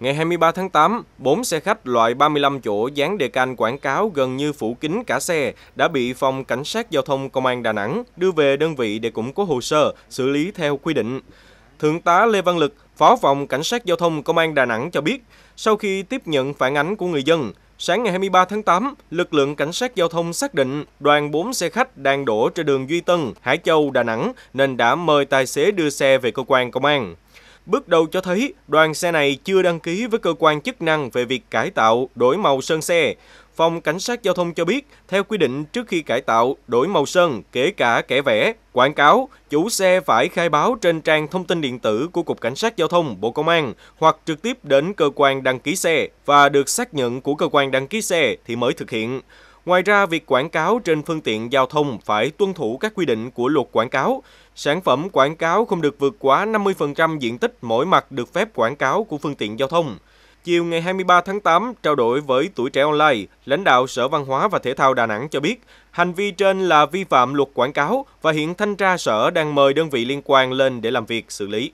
Ngày 23 tháng 8, 4 xe khách loại 35 chỗ dán đề can quảng cáo gần như phủ kính cả xe đã bị Phòng Cảnh sát Giao thông Công an Đà Nẵng đưa về đơn vị để củng cố hồ sơ, xử lý theo quy định. Thượng tá Lê Văn Lực, Phó phòng Cảnh sát Giao thông Công an Đà Nẵng cho biết, sau khi tiếp nhận phản ánh của người dân, sáng ngày 23 tháng 8, lực lượng Cảnh sát Giao thông xác định đoàn 4 xe khách đang đổ trên đường Duy Tân, Hải Châu, Đà Nẵng nên đã mời tài xế đưa xe về cơ quan công an bước đầu cho thấy đoàn xe này chưa đăng ký với cơ quan chức năng về việc cải tạo, đổi màu sơn xe. Phòng Cảnh sát Giao thông cho biết, theo quy định trước khi cải tạo, đổi màu sơn, kể cả kẻ vẽ, quảng cáo, chủ xe phải khai báo trên trang thông tin điện tử của Cục Cảnh sát Giao thông Bộ Công an hoặc trực tiếp đến cơ quan đăng ký xe và được xác nhận của cơ quan đăng ký xe thì mới thực hiện. Ngoài ra, việc quảng cáo trên phương tiện giao thông phải tuân thủ các quy định của luật quảng cáo. Sản phẩm quảng cáo không được vượt quá 50% diện tích mỗi mặt được phép quảng cáo của phương tiện giao thông. Chiều ngày 23 tháng 8, trao đổi với Tuổi Trẻ Online, lãnh đạo Sở Văn hóa và Thể thao Đà Nẵng cho biết, hành vi trên là vi phạm luật quảng cáo và hiện thanh tra sở đang mời đơn vị liên quan lên để làm việc xử lý.